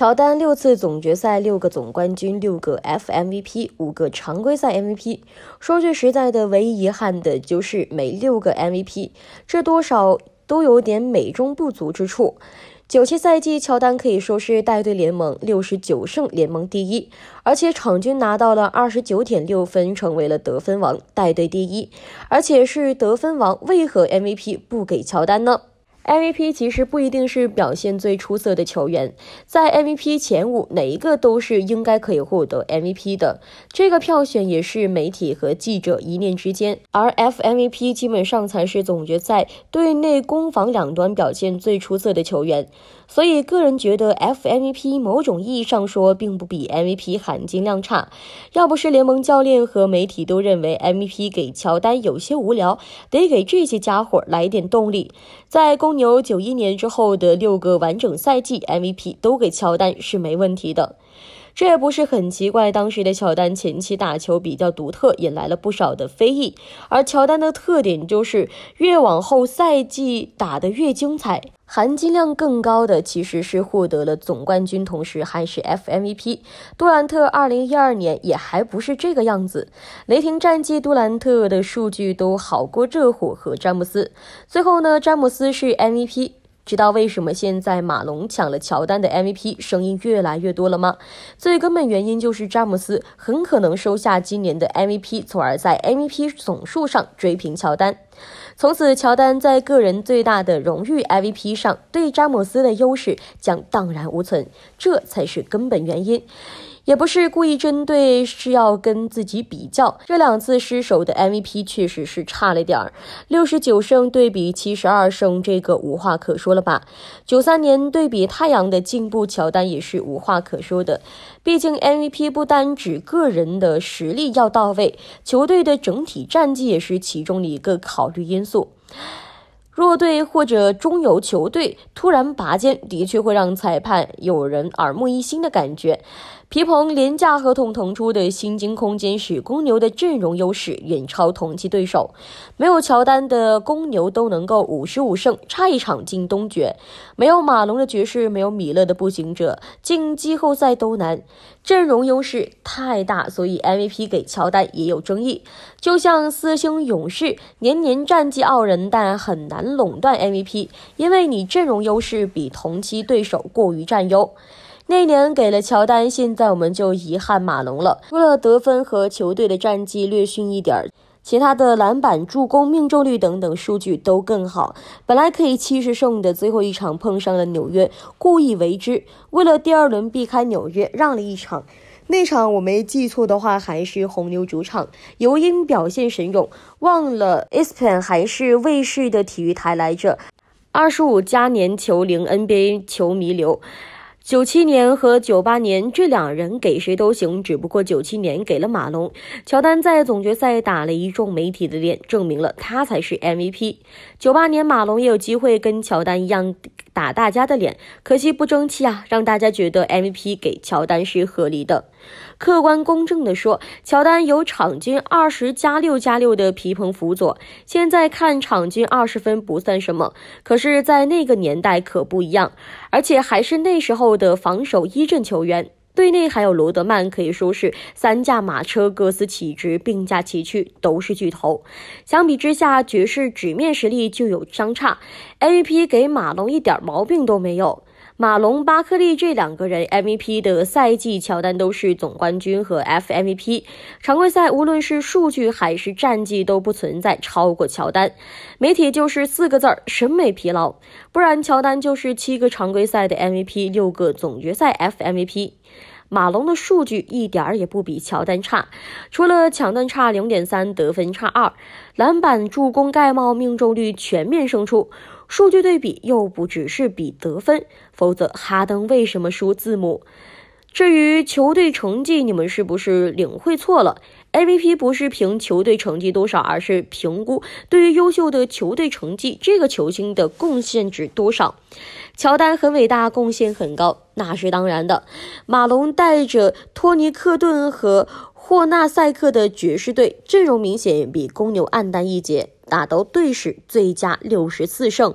乔丹六次总决赛，六个总冠军，六个 FMVP，五个常规赛 MVP。说句实在的，唯一遗憾的就是每六个 MVP，这多少都有点美中不足之处。九七赛季，乔丹可以说是带队联盟六十九胜，联盟第一，而且场均拿到了二十九点六分，成为了得分王，带队第一，而且是得分王。为何 MVP 不给乔丹呢？MVP 其实不一定是表现最出色的球员，在 MVP 前五哪一个都是应该可以获得 MVP 的。这个票选也是媒体和记者一念之间，而 FMVP 基本上才是总决赛队内攻防两端表现最出色的球员，所以个人觉得 FMVP 某种意义上说并不比 MVP 含金量差。要不是联盟教练和媒体都认为 MVP 给乔丹有些无聊，得给这些家伙来点动力，在攻。公牛九一年之后的六个完整赛季 MVP 都给乔丹是没问题的，这也不是很奇怪。当时的乔丹前期打球比较独特，引来了不少的非议，而乔丹的特点就是越往后赛季打得越精彩。含金量更高的其实是获得了总冠军，同时还是 FMVP。杜兰特二零一二年也还不是这个样子，雷霆战绩，杜兰特的数据都好过热火和詹姆斯。最后呢，詹姆斯是 MVP。知道为什么现在马龙抢了乔丹的 MVP 声音越来越多了吗？最根本原因就是詹姆斯很可能收下今年的 MVP，从而在 MVP 总数上追平乔丹。从此，乔丹在个人最大的荣誉 MVP 上对詹姆斯的优势将荡然无存，这才是根本原因。也不是故意针对，是要跟自己比较。这两次失手的 MVP 确实是差了点儿，六十九胜对比七十二胜，这个无话可说了吧？九三年对比太阳的进步，乔丹也是无话可说的。毕竟 MVP 不单指个人的实力要到位，球队的整体战绩也是其中的一个考虑因素。弱队或者中游球队突然拔尖，的确会让裁判有人耳目一新的感觉。皮蓬廉价合同腾出的薪金空间，使公牛的阵容优势远超同期对手。没有乔丹的公牛都能够五十五胜，差一场进东决。没有马龙的爵士，没有米勒的步行者，进季后赛都难。阵容优势太大，所以 MVP 给乔丹也有争议。就像四星勇士年年战绩傲人，但很难垄断 MVP，因为你阵容优势比同期对手过于占优。那年给了乔丹，现在我们就遗憾马龙了。除了得分和球队的战绩略逊一点儿。其他的篮板、助攻、命中率等等数据都更好。本来可以七十胜的最后一场碰上了纽约，故意为之，为了第二轮避开纽约，让了一场。那场我没记错的话，还是红牛主场。尤因表现神勇，忘了 ESPN 还是卫视的体育台来着。二十五加年球龄，NBA 球迷流。九七年和九八年，这两人给谁都行，只不过九七年给了马龙，乔丹在总决赛打了一众媒体的脸，证明了他才是 MVP。九八年马龙也有机会跟乔丹一样打大家的脸，可惜不争气啊，让大家觉得 MVP 给乔丹是合理的。客观公正的说，乔丹有场均二十加六加六的皮蓬辅佐，现在看场均二十分不算什么，可是，在那个年代可不一样，而且还是那时候。的防守一阵球员，队内还有罗德曼，可以说是三驾马车各司其职，并驾齐驱，都是巨头。相比之下，爵士纸面实力就有相差。MVP 给马龙一点毛病都没有。马龙、巴克利这两个人 MVP 的赛季，乔丹都是总冠军和 FMVP。常规赛无论是数据还是战绩，都不存在超过乔丹。媒体就是四个字儿：审美疲劳。不然乔丹就是七个常规赛的 MVP，六个总决赛 FMVP。马龙的数据一点儿也不比乔丹差，除了抢断差零点三，得分差二，篮板、助攻、盖帽、命中率全面胜出。数据对比又不只是比得分，否则哈登为什么输字母？至于球队成绩，你们是不是领会错了？MVP 不是凭球队成绩多少，而是评估对于优秀的球队成绩，这个球星的贡献值多少。乔丹很伟大，贡献很高，那是当然的。马龙带着托尼·克顿和。霍纳塞克的爵士队阵容明显比公牛暗淡一截，打到队史最佳六十四胜。